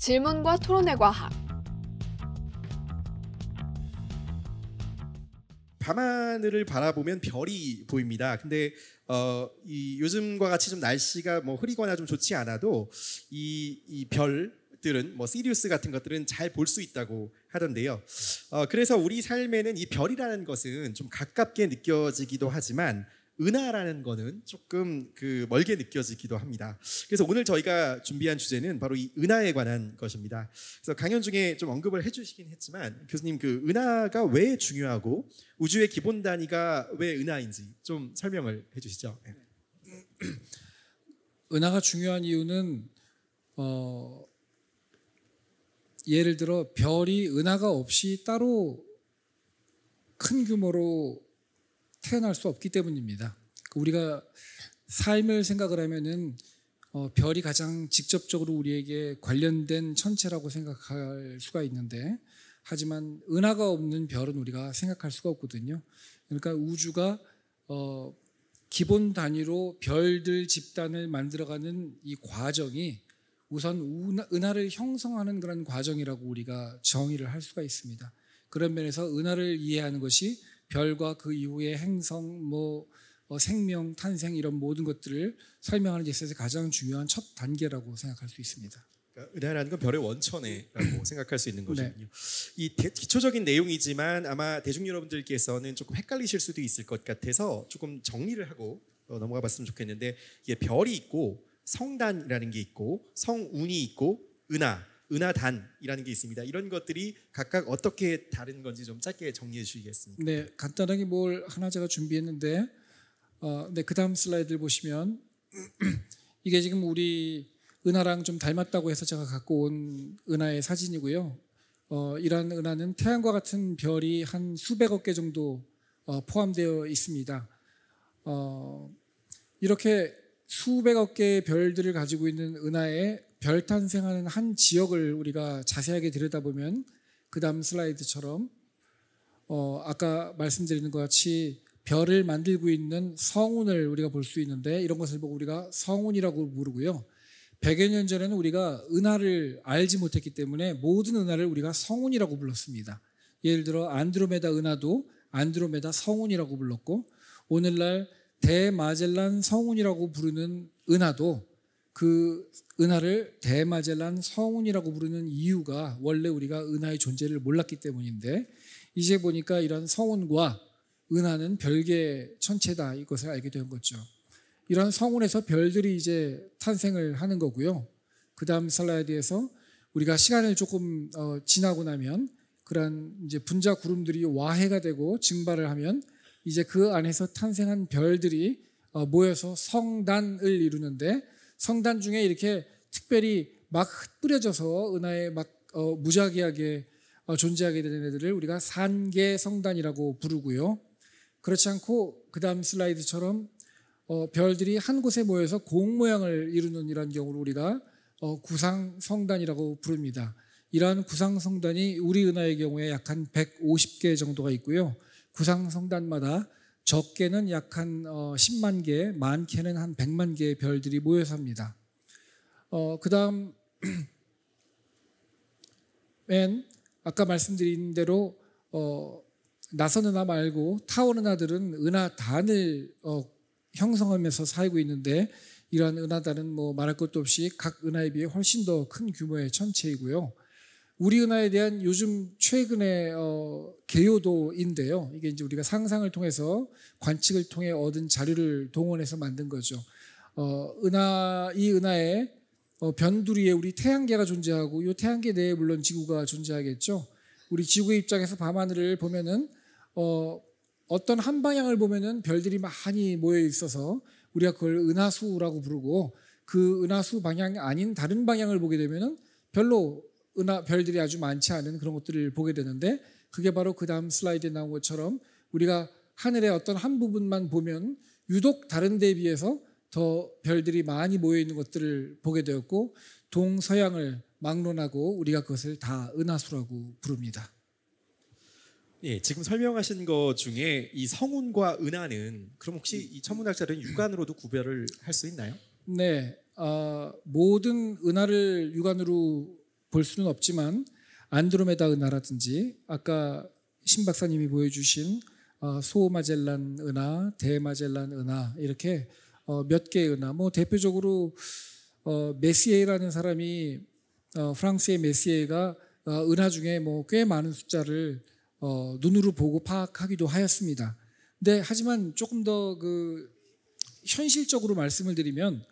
질문과 토론의 과학 밤하늘을 바라보면 별이 보입니다. 근데 어, 이 요즘과 같이 좀 날씨가 뭐 흐리거나 좀 좋지 않아도 이, 이 별들은 뭐 시리우스 같은 것들은 잘 볼 수 있다고 하던데요. 어, 그래서 우리 삶에는 이 별이라는 것은 좀 가깝게 느껴지기도 하지만 은하라는 거는 조금 그 멀게 느껴지기도 합니다. 그래서 오늘 저희가 준비한 주제는 바로 이 은하에 관한 것입니다. 그래서 강연 중에 좀 언급을 해주시긴 했지만 교수님 그 은하가 왜 중요하고 우주의 기본 단위가 왜 은하인지 좀 설명을 해주시죠. 네. 은하가 중요한 이유는 어, 예를 들어 별이 은하가 없이 따로 큰 규모로 태어날 수 없기 때문입니다. 우리가 삶을 생각을 하면은 어, 별이 가장 직접적으로 우리에게 관련된 천체라고 생각할 수가 있는데 하지만 은하가 없는 별은 우리가 생각할 수가 없거든요. 그러니까 우주가 어, 기본 단위로 별들 집단을 만들어가는 이 과정이 우선 은하를 형성하는 그런 과정이라고 우리가 정의를 할 수가 있습니다. 그런 면에서 은하를 이해하는 것이 별과 그 이후의 행성, 뭐 어, 생명, 탄생 이런 모든 것들을 설명하는 데 있어서 가장 중요한 첫 단계라고 생각할 수 있습니다. 그러니까 은하라는 건 별의 원천에라고 생각할 수 있는 네. 거거이 대, 기초적인 내용이지만 아마 대중 여러분들께서는 조금 헷갈리실 수도 있을 것 같아서 조금 정리를 하고 어, 넘어가 봤으면 좋겠는데 이게 별이 있고 성단이라는 게 있고 성운이 있고 은하 은하단이라는 게 있습니다. 이런 것들이 각각 어떻게 다른 건지 좀 짧게 정리해 주시겠습니까? 네, 간단하게 뭘 하나 제가 준비했는데 어, 네, 그 다음 슬라이드를 보시면 이게 지금 우리 은하랑 좀 닮았다고 해서 제가 갖고 온 은하의 사진이고요. 어, 이러 은하는 태양과 같은 별이 한 수백억 개 정도 어, 포함되어 있습니다. 어, 이렇게 수백억 개의 별들을 가지고 있는 은하에 별 탄생하는 한 지역을 우리가 자세하게 들여다보면 그 다음 슬라이드처럼 어, 아까 말씀드리는 것 같이 별을 만들고 있는 성운을 우리가 볼 수 있는데 이런 것을 보고 우리가 성운이라고 부르고요. 100여 년 전에는 우리가 은하를 알지 못했기 때문에 모든 은하를 우리가 성운이라고 불렀습니다. 예를 들어 안드로메다 은하도 안드로메다 성운이라고 불렀고 오늘날 대마젤란 성운이라고 부르는 은하도 그 은하를 대마젤란 성운이라고 부르는 이유가 원래 우리가 은하의 존재를 몰랐기 때문인데 이제 보니까 이런 성운과 은하는 별개 천체다 이것을 알게 된 거죠. 이런 성운에서 별들이 이제 탄생을 하는 거고요. 그 다음 슬라이드에서 우리가 시간을 조금 어, 지나고 나면 그런 이제 분자 구름들이 와해가 되고 증발을 하면 이제 그 안에서 탄생한 별들이 어, 모여서 성단을 이루는데 성단 중에 이렇게 특별히 막 뿌려져서 은하에 막 어, 무자기하게 어, 존재하게 되는 애들을 우리가 산계 성단이라고 부르고요. 그렇지 않고 그 다음 슬라이드처럼 어, 별들이 한 곳에 모여서 공 모양을 이루는 이런 경우를 우리가 어, 구상 성단이라고 부릅니다. 이러한 구상 성단이 우리 은하의 경우에 약 한 150개 정도가 있고요. 구상 성단마다 적게는 약 한 10만 어, 개, 많게는 한 100만 개의 별들이 모여 삽니다. 어, 그 다음, 맨, 아까 말씀드린 대로, 어, 나서는 나 말고 타오는 아들은 은하단을 어, 형성하면서 살고 있는데 이러한 은하단은 뭐 말할 것도 없이 각 은하에 비해 훨씬 더 큰 규모의 천체이고요. 우리 은하에 대한 요즘 최근의 어, 개요도인데요. 이게 이제 우리가 상상을 통해서 관측을 통해 얻은 자료를 동원해서 만든 거죠. 어, 은하 이 은하에 어, 변두리에 우리 태양계가 존재하고 이 태양계 내에 물론 지구가 존재하겠죠. 우리 지구의 입장에서 밤하늘을 보면은 어, 어떤 한 방향을 보면은 별들이 많이 모여 있어서 우리가 그걸 은하수라고 부르고 그 은하수 방향 아닌 다른 방향을 보게 되면은 별로 은하 별들이 아주 많지 않은 그런 것들을 보게 되는데 그게 바로 그 다음 슬라이드에 나온 것처럼 우리가 하늘의 어떤 한 부분만 보면 유독 다른 데에 비해서 더 별들이 많이 모여 있는 것들을 보게 되었고 동서양을 막론하고 우리가 그것을 다 은하수라고 부릅니다. 예, 지금 설명하신 것 중에 이 성운과 은하는 그럼 혹시 이 천문학자들은 육안으로도 구별을 할 수 있나요? 네, 어, 모든 은하를 육안으로 볼 수는 없지만 안드로메다 은하라든지 아까 신 박사님이 보여주신 어, 소마젤란 은하, 대마젤란 은하 이렇게 어, 몇 개의 은하, 뭐 대표적으로 어, 메시에라는 사람이 어, 프랑스의 메시에가 어, 은하 중에 뭐 꽤 많은 숫자를 어, 눈으로 보고 파악하기도 하였습니다. 근 네, 하지만 조금 더 그 현실적으로 말씀을 드리면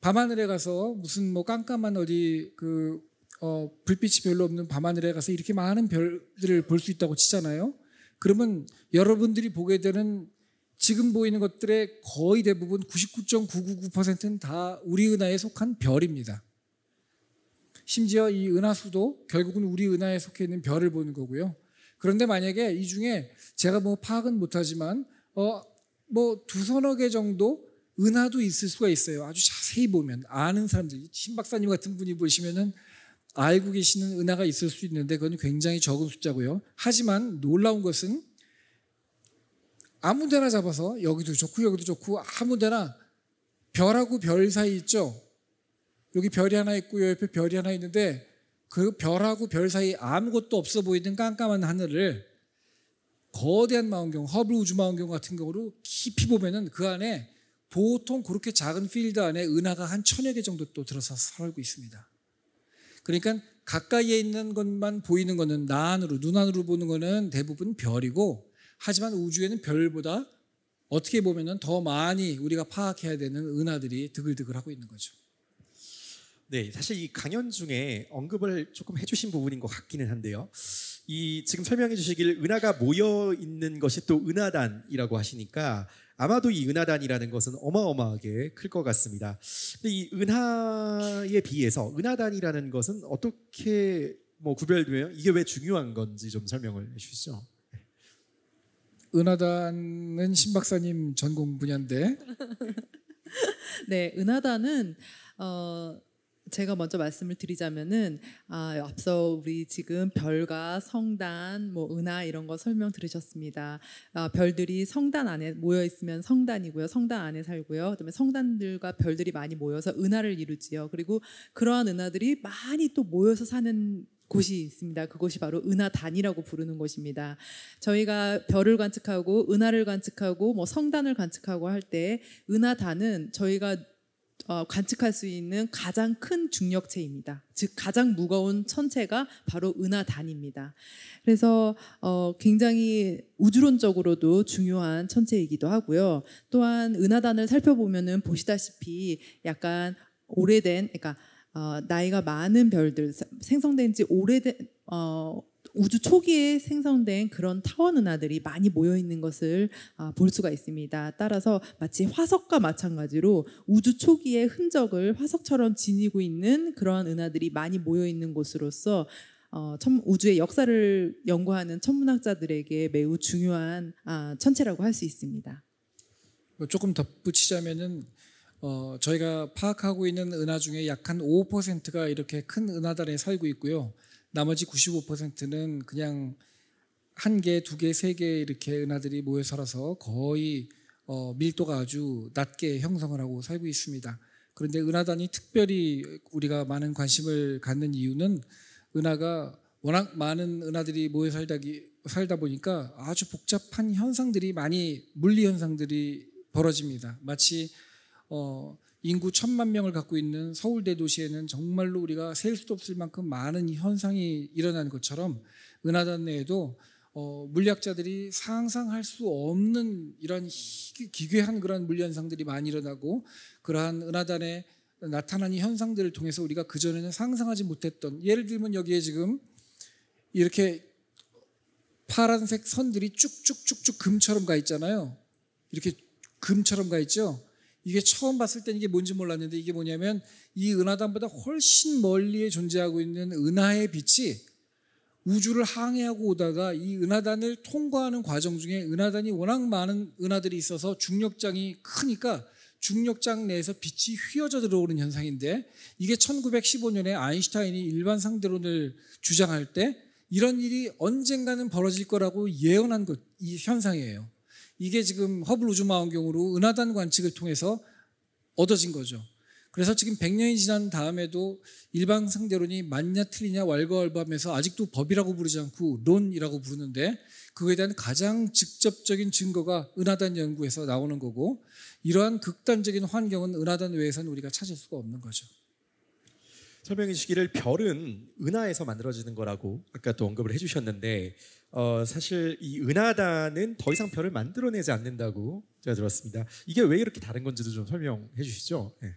밤하늘에 가서 무슨 뭐 깜깜한 어디 그 어, 불빛이 별로 없는 밤하늘에 가서 이렇게 많은 별들을 볼 수 있다고 치잖아요. 그러면 여러분들이 보게 되는 지금 보이는 것들의 거의 대부분 99.999%는 다 우리 은하에 속한 별입니다. 심지어 이 은하수도 결국은 우리 은하에 속해 있는 별을 보는 거고요. 그런데 만약에 이 중에 제가 뭐 파악은 못하지만 어, 뭐 두서너 개 정도 은하도 있을 수가 있어요. 아주 자세히 보면 아는 사람들, 신 박사님 같은 분이 보시면은 알고 계시는 은하가 있을 수 있는데 그건 굉장히 적은 숫자고요. 하지만 놀라운 것은 아무데나 잡아서 여기도 좋고 여기도 좋고 아무데나 별하고 별 사이 있죠. 여기 별이 하나 있고 옆에 별이 하나 있는데 그 별하고 별 사이 아무것도 없어 보이던 깜깜한 하늘을 거대한 망원경, 허블 우주 망원경 같은 경우로 깊이 보면은 그 안에 보통 그렇게 작은 필드 안에 은하가 한 천여 개 정도 또 들어서 살고 있습니다. 그러니까 가까이에 있는 것만 보이는 것은 나 안으로, 눈 안으로 보는 것은 대부분 별이고, 하지만 우주에는 별보다 어떻게 보면더 많이 우리가 파악해야 되는 은하들이 드글드글 하고 있는 거죠. 네, 사실 이 강연 중에 언급을 조금 해주신 부분인 것 같기는 한데요. 이 지금 설명해 주시길 은하가 모여 있는 것이 또 은하단이라고 하시니까 아마도 이 은하단이라는 것은 어마어마하게 클 것 같습니다. 근데 이 은하에 비해서 은하단이라는 것은 어떻게 뭐 구별되면 이게 왜 중요한 건지 좀 설명을 해 주시죠. 은하단은 신 박사님 전공 분야인데. 네, 은하단은 어, 제가 먼저 말씀을 드리자면은 아, 앞서 우리 지금 별과 성단, 뭐 은하 이런 거 설명 들으셨습니다. 아, 별들이 성단 안에 모여 있으면 성단이고요, 성단 안에 살고요. 그다음에 성단들과 별들이 많이 모여서 은하를 이루지요. 그리고 그러한 은하들이 많이 또 모여서 사는 곳이 있습니다. 그곳이 바로 은하단이라고 부르는 곳입니다. 저희가 별을 관측하고 은하를 관측하고 뭐 성단을 관측하고 할 때 은하단은 저희가 어, 관측할 수 있는 가장 큰 중력체입니다. 즉 가장 무거운 천체가 바로 은하단입니다. 그래서 어, 굉장히 우주론적으로도 중요한 천체이기도 하고요. 또한 은하단을 살펴보면은 보시다시피 약간 오래된 그러니까 어, 나이가 많은 별들 생성된 지 오래된 어, 우주 초기에 생성된 그런 타워 은하들이 많이 모여 있는 것을 아, 볼 수가 있습니다. 따라서 마치 화석과 마찬가지로 우주 초기의 흔적을 화석처럼 지니고 있는 그러한 은하들이 많이 모여 있는 곳으로서 어, 우주의 역사를 연구하는 천문학자들에게 매우 중요한 아, 천체라고 할 수 있습니다. 뭐 조금 덧붙이자면은 어, 저희가 파악하고 있는 은하 중에 약한 5%가 이렇게 큰 은하단에 살고 있고요. 나머지 95%는 그냥 한 개, 두 개, 세 개 이렇게 은하들이 모여 살아서 거의 어, 밀도가 아주 낮게 형성을 하고 살고 있습니다. 그런데 은하단이 특별히 우리가 많은 관심을 갖는 이유는 은하가 워낙 많은 은하들이 모여 살다 살다 보니까 아주 복잡한 현상들이 많이 물리 현상들이 벌어집니다. 마치 어, 인구 천만 명을 갖고 있는 서울 대도시에는 정말로 우리가 셀 수도 없을 만큼 많은 현상이 일어나는 것처럼 은하단 내에도 어, 물리학자들이 상상할 수 없는 이런 기괴한 그런 물리현상들이 많이 일어나고 그러한 은하단에 나타나는 현상들을 통해서 우리가 그전에는 상상하지 못했던 예를 들면 여기에 지금 이렇게 파란색 선들이 쭉쭉쭉쭉 금처럼 가 있잖아요. 이렇게 금처럼 가 있죠. 이게 처음 봤을 때는 이게 뭔지 몰랐는데 이게 뭐냐면 이 은하단보다 훨씬 멀리에 존재하고 있는 은하의 빛이 우주를 항해하고 오다가 이 은하단을 통과하는 과정 중에 은하단이 워낙 많은 은하들이 있어서 중력장이 크니까 중력장 내에서 빛이 휘어져 들어오는 현상인데 이게 1915년에 아인슈타인이 일반 상대론을 주장할 때 이런 일이 언젠가는 벌어질 거라고 예언한 것, 이 현상이에요. 이게 지금 허블 우주망원경으로 은하단 관측을 통해서 얻어진 거죠. 그래서 지금 100년이 지난 다음에도 일반 상대론이 맞냐 틀리냐 왈가왈부하면서 아직도 법이라고 부르지 않고 론이라고 부르는데 그거에 대한 가장 직접적인 증거가 은하단 연구에서 나오는 거고 이러한 극단적인 환경은 은하단 외에서는 우리가 찾을 수가 없는 거죠. 설명해 주시기를 별은 은하에서 만들어지는 거라고 아까 또 언급을 해주셨는데 어, 사실 이 은하단은 더 이상 별을 만들어내지 않는다고 제가 들었습니다. 이게 왜 이렇게 다른 건지도 좀 설명해 주시죠. 네.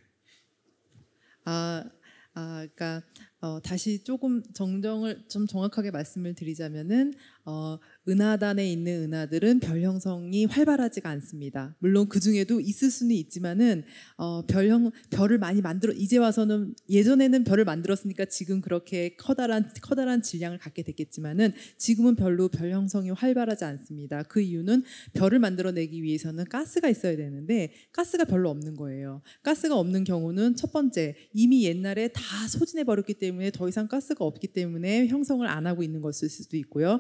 아, 아, 그러니까 어, 다시 조금 정정을 좀 정확하게 말씀을 드리자면은 어, 은하단에 있는 은하들은 별 형성이 활발하지가 않습니다. 물론 그 중에도 있을 수는 있지만은 어, 별형 별을 많이 만들어 이제 와서는 예전에는 별을 만들었으니까 지금 그렇게 커다란 커다란 질량을 갖게 됐겠지만은 지금은 별로 별 형성이 활발하지 않습니다. 그 이유는 별을 만들어내기 위해서는 가스가 있어야 되는데 가스가 별로 없는 거예요. 가스가 없는 경우는 첫 번째 이미 옛날에 다 소진해 버렸기 때문에 때문에 더 이상 가스가 없기 때문에 형성을 안 하고 있는 것일 수도 있고요.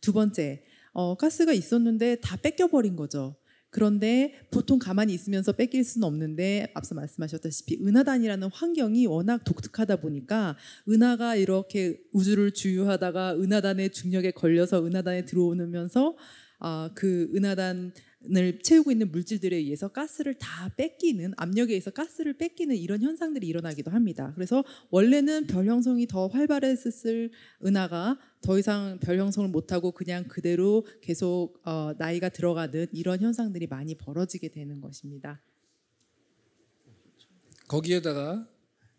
두 번째, 어, 가스가 있었는데 다 뺏겨버린 거죠. 그런데 보통 가만히 있으면서 뺏길 수는 없는데 앞서 말씀하셨다시피 은하단이라는 환경이 워낙 독특하다 보니까 은하가 이렇게 우주를 주유하다가 은하단의 중력에 걸려서 은하단에 들어오면서 아, 그 은하단 을 채우고 있는 물질들에 의해서 가스를 다 뺏기는 압력에 의해서 가스를 뺏기는 이런 현상들이 일어나기도 합니다. 그래서 원래는 별 형성이 더 활발했을 은하가 더 이상 별 형성을 못하고 그냥 그대로 계속 어, 나이가 들어가는 이런 현상들이 많이 벌어지게 되는 것입니다. 거기에다가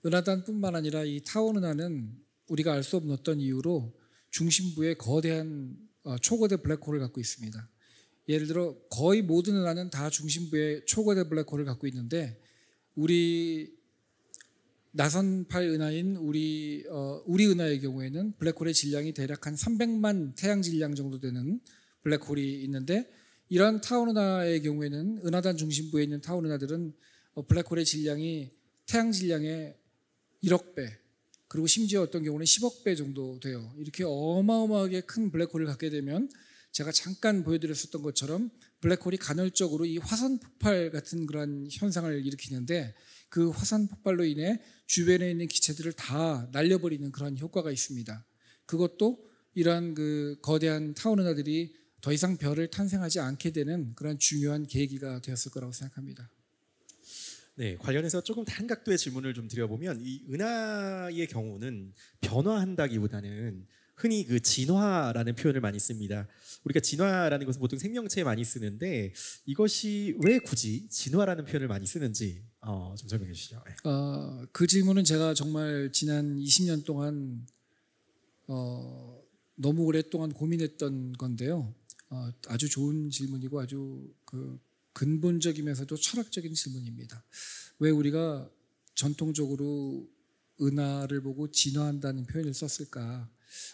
은하단뿐만 아니라 이 타원 은하는 우리가 알 수 없는 어떤 이유로 중심부에 거대한 어, 초거대 블랙홀을 갖고 있습니다. 예를 들어 거의 모든 은하는 다 중심부에 초거대 블랙홀을 갖고 있는데 우리 나선팔 은하인 우리 어, 우리 은하의 경우에는 블랙홀의 질량이 대략 한 300만 태양 질량 정도 되는 블랙홀이 있는데 이런 타운 은하의 경우에는 은하단 중심부에 있는 타운 은하들은 어, 블랙홀의 질량이 태양 질량의 1억 배 그리고 심지어 어떤 경우는 10억 배 정도 돼요. 이렇게 어마어마하게 큰 블랙홀을 갖게 되면 제가 잠깐 보여드렸었던 것처럼 블랙홀이 간헐적으로 이 화산 폭발 같은 그런 현상을 일으키는데 그 화산 폭발로 인해 주변에 있는 기체들을 다 날려버리는 그런 효과가 있습니다. 그것도 이러한 그 거대한 타우르나들이 더 이상 별을 탄생하지 않게 되는 그런 중요한 계기가 되었을 거라고 생각합니다. 네, 관련해서 조금 다 각도의 질문을 좀 드려보면 이 은하의 경우는 변화한다기보다는 흔히 그 진화라는 표현을 많이 씁니다. 우리가 진화라는 것은 보통 생명체에 많이 쓰는데 이것이 왜 굳이 진화라는 표현을 많이 쓰는지 어, 좀 설명해 주시죠. 네. 어, 그 질문은 제가 정말 지난 20년 동안 어, 너무 오랫동안 고민했던 건데요. 어, 아주 좋은 질문이고 아주 그 근본적이면서도 철학적인 질문입니다. 왜 우리가 전통적으로 은하를 보고 진화한다는 표현을 썼을까?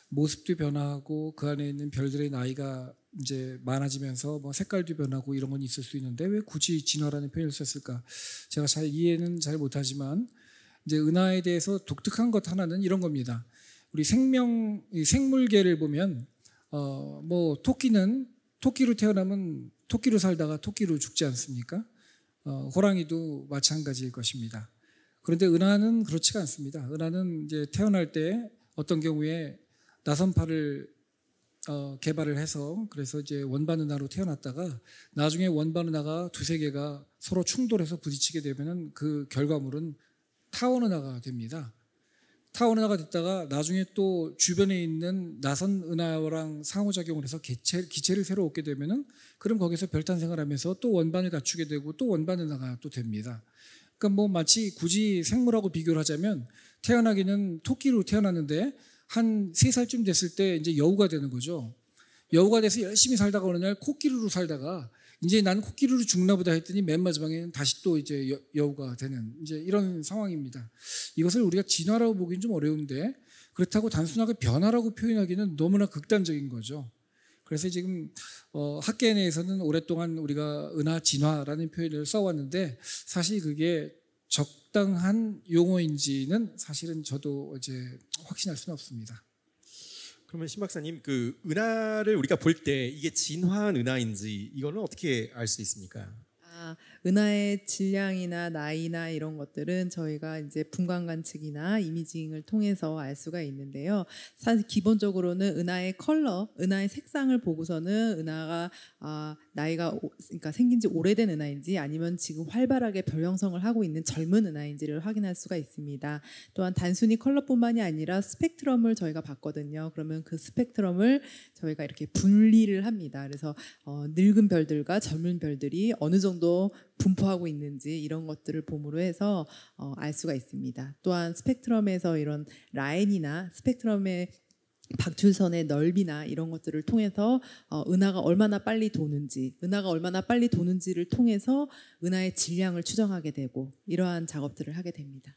모습도 변하고 그 안에 있는 별들의 나이가 이제 많아지면서 뭐 색깔도 변하고 이런 건 있을 수 있는데 왜 굳이 진화라는 표현을 썼을까? 제가 잘 이해는 잘 못하지만 이제 은하에 대해서 독특한 것 하나는 이런 겁니다. 우리 생명 생물계를 보면 어 뭐 토끼는 토끼로 태어나면 토끼로 살다가 토끼로 죽지 않습니까? 어, 호랑이도 마찬가지일 것입니다. 그런데 은하는 그렇지가 않습니다. 은하는 이제 태어날 때 어떤 경우에 나선파를 어, 개발을 해서 그래서 이제 원반 은화로 태어났다가 나중에 원반 은화가 두세 개가 서로 충돌해서 부딪히게 되면은 그 결과물은 타원 은화가 됩니다. 타원 은화가 됐다가 나중에 또 주변에 있는 나선 은화랑 상호작용을 해서 개체, 기체를 새로 얻게 되면은 그럼 거기서 별탄생을 하면서 또 원반을 갖추게 되고 또 원반 은화가 또 됩니다. 그러니까 뭐 마치 굳이 생물하고 비교를 하자면 태어나기는 토끼로 태어났는데 한 세살쯤 됐을 때 이제 여우가 되는 거죠. 여우가 돼서 열심히 살다가 어느 날 코끼리로 살다가 이제 난 코끼리로 죽나 보다 했더니 맨 마지막에는 다시 또 이제 여, 여우가 되는 이제 이런 상황입니다. 이것을 우리가 진화라고 보기는 좀 어려운데 그렇다고 단순하게 변화라고 표현하기는 너무나 극단적인 거죠. 그래서 지금 어, 학계 내에서는 오랫동안 우리가 은하 진화라는 표현을 써왔는데 사실 그게 적 적당한 용어인지는 사실은 저도 이제 확신할 수는 없습니다. 그러면 신 박사님 그 은하를 우리가 볼 때 이게 진화한 은하인지 이거는 어떻게 알 수 있습니까? 아, 은하의 질량이나 나이나 이런 것들은 저희가 이제 분광 관측이나 이미징을 통해서 알 수가 있는데요. 사실 기본적으로는 은하의 컬러, 은하의 색상을 보고서는 은하가 아, 나이가 오, 그러니까 생긴 지 오래된 은하인지 아니면 지금 활발하게 별형성을 하고 있는 젊은 은하인지를 확인할 수가 있습니다. 또한 단순히 컬러뿐만이 아니라 스펙트럼을 저희가 봤거든요. 그러면 그 스펙트럼을 저희가 이렇게 분리를 합니다. 그래서 어, 늙은 별들과 젊은 별들이 어느 정도 분포하고 있는지 이런 것들을 봄으로 해서 어, 알 수가 있습니다. 또한 스펙트럼에서 이런 라인이나 스펙트럼의 박출선의 넓이나 이런 것들을 통해서 어, 은하가 얼마나 빨리 도는지, 은하가 얼마나 빨리 도는지를 통해서 은하의 질량을 추정하게 되고 이러한 작업들을 하게 됩니다.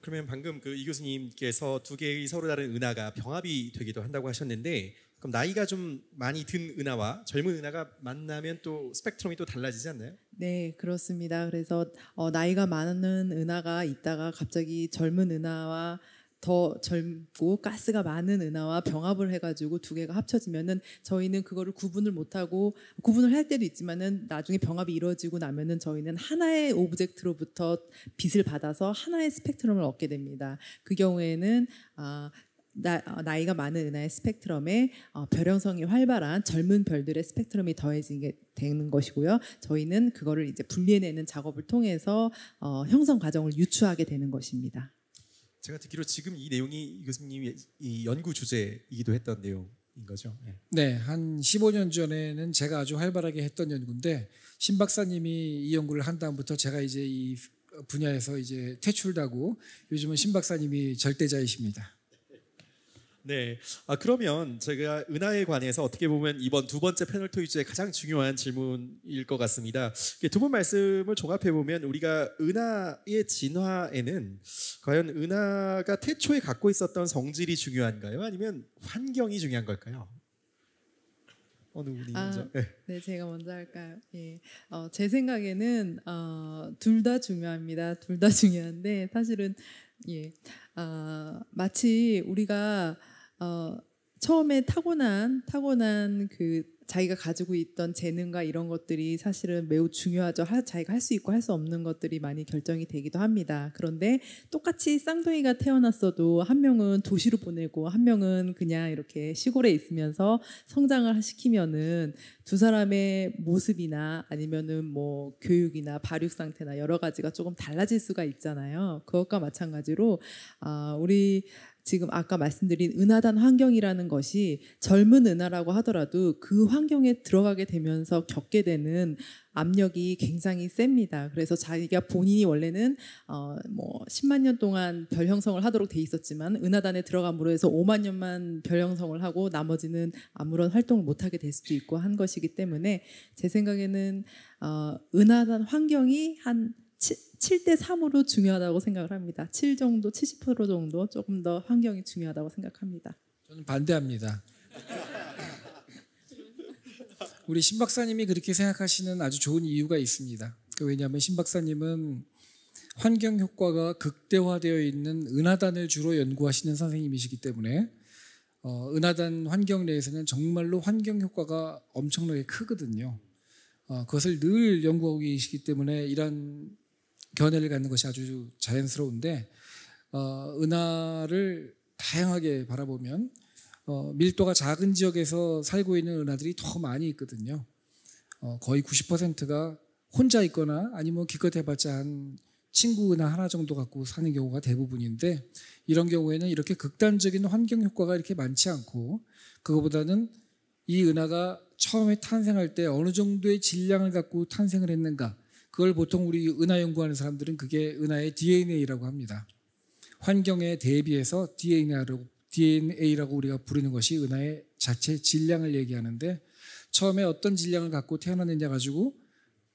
그러면 방금 그이 교수님께서 두 개의 서로 다른 은하가 병합이 되기도 한다고 하셨는데 그럼 나이가 좀 많이 든 은하와 젊은 은하가 만나면 또 스펙트럼이 또 달라지지 않나요? 네, 그렇습니다. 그래서 어, 나이가 많은 은하가 있다가 갑자기 젊은 은하와 더 젊고 가스가 많은 은하와 병합을 해가지고 두 개가 합쳐지면은 저희는 그거를 구분을 못하고 구분을 할 때도 있지만은 나중에 병합이 이루어지고 나면은 저희는 하나의 오브젝트로부터 빛을 받아서 하나의 스펙트럼을 얻게 됩니다. 그 경우에는 아 나, 어, 이가 많은 은하의 스펙트럼에 어, 별형성이 활발한 젊은 별들의 스펙트럼이 더해지게 되는 것이고요. 저희는 그거를 이제 분리해내는 작업을 통해서 어, 형성 과정을 유추하게 되는 것입니다. 제가 듣기로 지금 이 내용이 교수님이 연구 주제이기도 했던 내용인 거죠. 네. 네, 한 15년 전에는 제가 아주 활발하게 했던 연구인데 신 박사님이 이 연구를 한 다음부터 제가 이제 이 분야에서 이제 퇴출다고 요즘은 신 박사님이 절대자이십니다. 네. 아, 그러면 제가 은하에 관해서 어떻게 보면 이번 두 번째 패널 토이즈의 가장 중요한 질문일 것 같습니다. 두 분 말씀을 종합해 보면 우리가 은하의 진화에는 과연 은하가 태초에 갖고 있었던 성질이 중요한가요? 아니면 환경이 중요한 걸까요? 어느 분이 아, 먼저? 아, 네. 제가 먼저 할까요? 예. 어, 제 생각에는 어, 둘 다 중요합니다. 둘 다 중요한데 사실은 예. 아, 마치 우리가 어, 처음에 타고난 타고난 그 자기가 가지고 있던 재능과 이런 것들이 사실은 매우 중요하죠. 하, 자기가 할 수 있고 할 수 없는 것들이 많이 결정이 되기도 합니다. 그런데 똑같이 쌍둥이가 태어났어도 한 명은 도시로 보내고 한 명은 그냥 이렇게 시골에 있으면서 성장을 시키면은 두 사람의 모습이나 아니면은 뭐 교육이나 발육 상태나 여러 가지가 조금 달라질 수가 있잖아요. 그것과 마찬가지로 아, 우리 지금 아까 말씀드린 은하단 환경이라는 것이 젊은 은하라고 하더라도 그 환경에 들어가게 되면서 겪게 되는 압력이 굉장히 셉니다. 그래서 자기가 본인이 원래는 어뭐 10만 년 동안 별 형성을 하도록 돼 있었지만 은하단에 들어감으로 해서 5만 년만 별 형성을 하고 나머지는 아무런 활동을 못 하게 될 수도 있고 한 것이기 때문에 제 생각에는 어 은하단 환경이 한 7대 3으로 중요하다고 생각을 합니다. 7 정도, 70% 정도 조금 더 환경이 중요하다고 생각합니다. 저는 반대합니다. 우리 신 박사님이 그렇게 생각하시는 아주 좋은 이유가 있습니다. 그 왜냐하면 신 박사님은 환경 효과가 극대화되어 있는 은하단을 주로 연구하시는 선생님이시기 때문에 어, 은하단 환경 내에서는 정말로 환경 효과가 엄청나게 크거든요. 어, 그것을 늘 연구하고 계시기 때문에 이런 견해를 갖는 것이 아주 자연스러운데 어, 은하를 다양하게 바라보면 어, 밀도가 작은 지역에서 살고 있는 은하들이 더 많이 있거든요. 어, 거의 90%가 혼자 있거나 아니면 기껏 해봤자 한 친구 은하 하나 정도 갖고 사는 경우가 대부분인데 이런 경우에는 이렇게 극단적인 환경 효과가 이렇게 많지 않고 그거보다는 이 은하가 처음에 탄생할 때 어느 정도의 질량을 갖고 탄생을 했는가 그걸 보통 우리 은하 연구하는 사람들은 그게 은하의 DNA라고 합니다. 환경에 대비해서 DNA라고, 우리가 부르는 것이 은하의 자체 질량을 얘기하는데 처음에 어떤 질량을 갖고 태어났느냐 가지고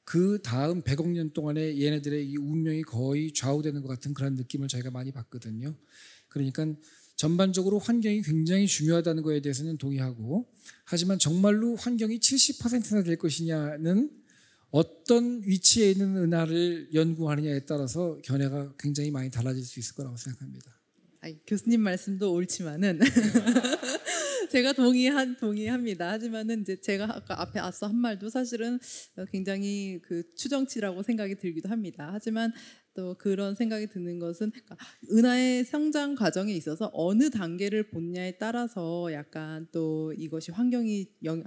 그 다음 100억 년 동안에 얘네들의 이 운명이 거의 좌우되는 것 같은 그런 느낌을 저희가 많이 받거든요. 그러니까 전반적으로 환경이 굉장히 중요하다는 것에 대해서는 동의하고 하지만 정말로 환경이 70%나 될 것이냐는 어떤 위치에 있는 은하를 연구하느냐에 따라서 견해가 굉장히 많이 달라질 수 있을 거라고 생각합니다. 아니, 교수님 말씀도 옳지만은 제가 동의한 동의합니다. 하지만은 이제 제가 아까 앞에 앞서 한 말도 사실은 굉장히 그 추정치라고 생각이 들기도 합니다. 하지만 또 그런 생각이 드는 것은 그러니까 은하의 성장 과정에 있어서 어느 단계를 보냐에 따라서 약간 또 이것이 환경이 영,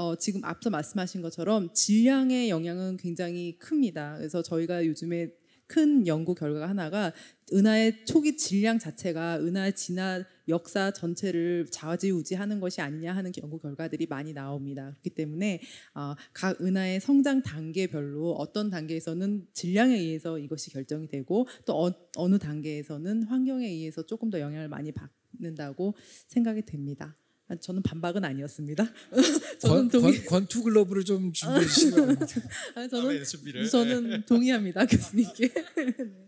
어, 지금 앞서 말씀하신 것처럼 질량의 영향은 굉장히 큽니다. 그래서 저희가 요즘에 큰 연구 결과 하나가 은하의 초기 질량 자체가 은하의 진화 역사 전체를 좌지우지하는 것이 아니냐 하는 연구 결과들이 많이 나옵니다. 그렇기 때문에 어, 각 은하의 성장 단계별로 어떤 단계에서는 질량에 의해서 이것이 결정이 되고 또 어, 느 단계에서는 환경에 의해서 조금 더 영향을 많이 받는다고 생각이 됩니다. 저는 반박은 아니었습니다. 저는 동의... 권, 투 글러브를 좀 준비해 주시면 아, 저는, 저는 네. 동의합니다, 교수님께.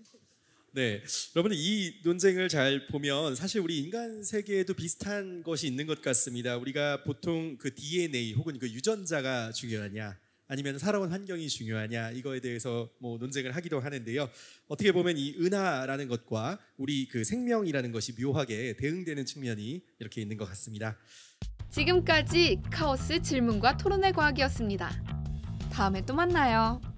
네, 여러분 이 논쟁을 잘 보면 사실 우리 인간 세계에도 비슷한 것이 있는 것 같습니다. 우리가 보통 그 DNA 혹은 그 유전자가 중요하냐 아니면 살아온 환경이 중요하냐 이거에 대해서 뭐 논쟁을 하기도 하는데요. 어떻게 보면 이 은하라는 것과 우리 그 생명이라는 것이 묘하게 대응되는 측면이 이렇게 있는 것 같습니다. 지금까지 카오스 질문과 토론의 과학이었습니다. 다음에 또 만나요.